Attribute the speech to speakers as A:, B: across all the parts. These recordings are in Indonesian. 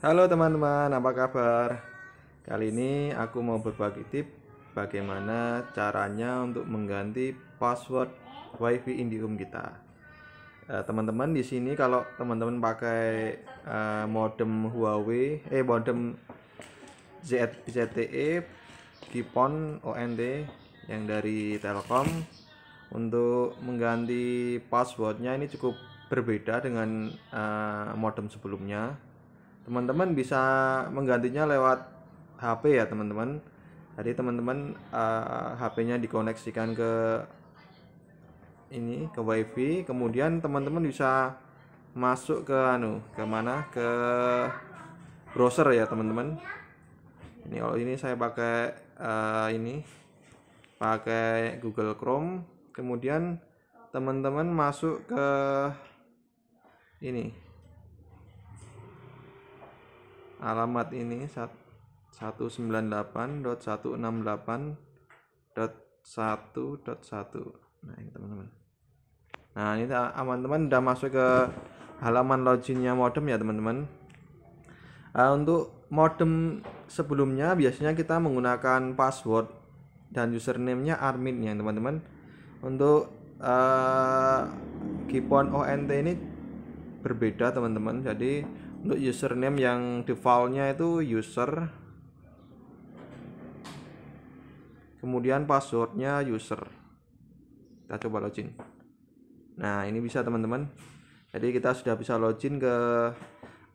A: Halo teman-teman, apa kabar? Kali ini aku mau berbagi tip bagaimana caranya untuk mengganti password WiFi Indium kita. Eh, teman-teman di sini kalau teman-teman pakai eh, modem Huawei, eh modem ZTE, Kipon, ONT yang dari Telkom untuk mengganti passwordnya ini cukup berbeda dengan uh, modem sebelumnya teman-teman bisa menggantinya lewat HP ya teman-teman jadi teman-teman uh, eh, HP-nya dikoneksikan ke ini ke WiFi kemudian teman-teman bisa masuk ke anu ke mana ke browser ya teman-teman ini kalau ini saya pakai uh, ini pakai Google Chrome kemudian teman-teman masuk ke ini alamat ini 198.168.1.1 nah ini teman-teman nah ini teman-teman udah masuk ke halaman loginnya modem ya teman-teman uh, untuk modem sebelumnya biasanya kita menggunakan password dan username-nya admin ya teman-teman untuk uh, eh, keypoint ONT ini berbeda teman-teman jadi untuk username yang defaultnya itu user kemudian passwordnya user kita coba login nah ini bisa teman-teman jadi kita sudah bisa login ke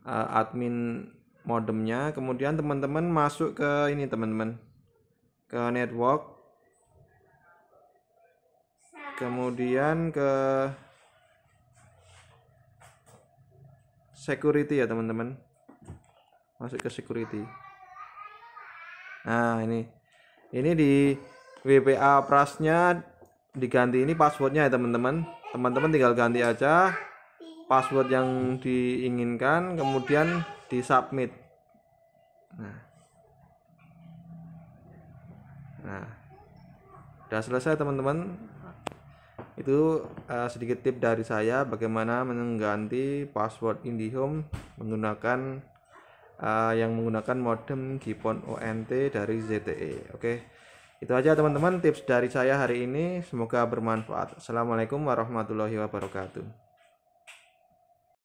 A: uh, admin modemnya kemudian teman-teman masuk ke ini teman-teman ke network kemudian ke security ya teman-teman masuk ke security nah ini ini di WPA prasnya diganti ini passwordnya ya teman-teman teman-teman tinggal ganti aja password yang diinginkan kemudian di submit nah nah udah selesai teman-teman itu uh, sedikit tip dari saya bagaimana mengganti password IndiHome menggunakan uh, yang menggunakan modem Gipon ONT dari ZTE. Oke. Okay. Itu aja teman-teman tips dari saya hari ini, semoga bermanfaat. Assalamualaikum warahmatullahi wabarakatuh.